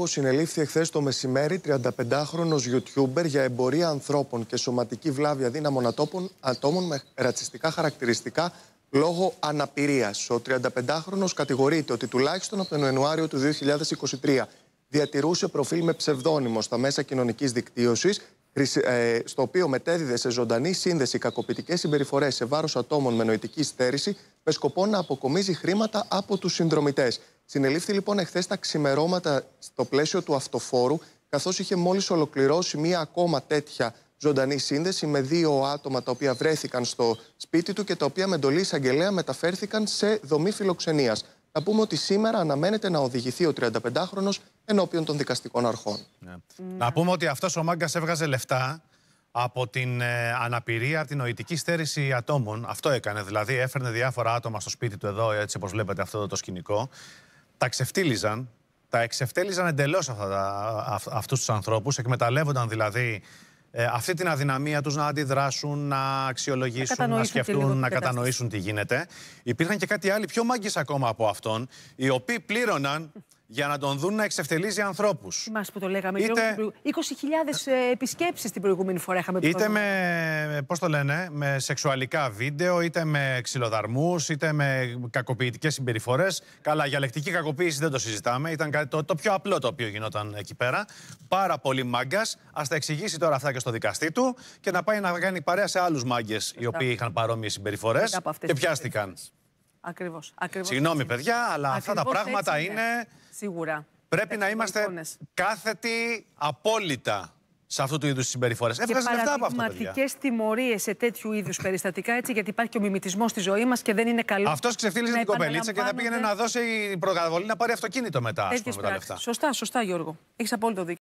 Δήμαρχο συνελήφθη εχθές το μεσημέρι 35χρονο YouTuber για εμπορία ανθρώπων και σωματική βλάβη αδύναμων ατόπων, ατόμων με ρατσιστικά χαρακτηριστικά λόγω αναπηρίας. Ο 35χρονο κατηγορείται ότι τουλάχιστον από τον Ιανουάριο του 2023 διατηρούσε προφίλ με ψευδόνυμο στα μέσα κοινωνικής δικτύωσης, ε, στο οποίο μετέδιδε σε ζωντανή σύνδεση κακοποιητικές συμπεριφορές σε βάρος ατόμων με νοητική στέρηση, με σκοπό να αποκομίζει χρήματα από τους συνδρομητές. Συνελήφθη λοιπόν εχθές τα ξημερώματα στο πλαίσιο του αυτοφόρου, καθώς είχε μόλις ολοκληρώσει μία ακόμα τέτοια ζωντανή σύνδεση με δύο άτομα τα οποία βρέθηκαν στο σπίτι του και τα οποία με εντολή εισαγγελέα μεταφέρθηκαν σε δομή φιλοξενίας. Να πούμε ότι σήμερα αναμένεται να οδηγηθεί ο 35χρονο ενώπιον των δικαστικών αρχών. Ναι. Να πούμε ότι αυτός ο μάγκας έβγαζε λεφτά από την ε, αναπηρία, από την νοητική στέρηση ατόμων. Αυτό έκανε. Δηλαδή, έφερνε διάφορα άτομα στο σπίτι του εδώ, έτσι όπως βλέπετε αυτό το σκηνικό τα ξεφτύλιζαν, τα εξεφτέλιζαν εντελώς αυτά του αυτούς τους ανθρώπους, εκμεταλλεύονταν δηλαδή ε, αυτή την αδυναμία τους να αντιδράσουν, να αξιολογήσουν, να σκεφτούν, να κατανοήσουν τι γίνεται. Υπήρχαν και κάτι άλλοι πιο μάγκες ακόμα από αυτόν, οι οποίοι πλήρωναν για να τον δουν να εξευτελίζει ανθρώπους. Μας που το λέγαμε, είτε... 20.000 ε, επισκέψεις την προηγούμενη φορά είχαμε Είτε με, πώς το λένε, με σεξουαλικά βίντεο, είτε με ξυλοδαρμούς, είτε με κακοποιητικές συμπεριφορές. Καλά, για λεκτική κακοποίηση δεν το συζητάμε. Ήταν το, πιο απλό το οποίο γινόταν εκεί πέρα. Πάρα πολύ μάγκας. Ας τα εξηγήσει τώρα αυτά και στο δικαστή του και να πάει να κάνει παρέα σε άλλους μάγκες οι οποίοι είχαν παρόμοιες συμπεριφορές και πιάστηκαν. Ακριβώ. Συγγνώμη, παιδιά, αλλά Ακριβώς αυτά τα πράγματα είναι. είναι. Σίγουρα. Πρέπει να είμαστε εικόνες. κάθετοι απόλυτα σε αυτού του είδους συμπεριφορέ. Έφυγαν λεφτά από αυτά. Πραγματικέ τιμωρίες σε τέτοιου είδους περιστατικά, έτσι, γιατί υπάρχει και ο μιμητισμός στη ζωή μας και δεν είναι καλό. Αυτός ξεφτύλιζε την κοπελίτσα και θα πήγαινε να δώσει η προκαταβολή να πάρει αυτοκίνητο μετά, ας πούμε, τα λεφτά. Σωστά, σωστά, Γιώργο. Έχεις απόλυτο δίκιο.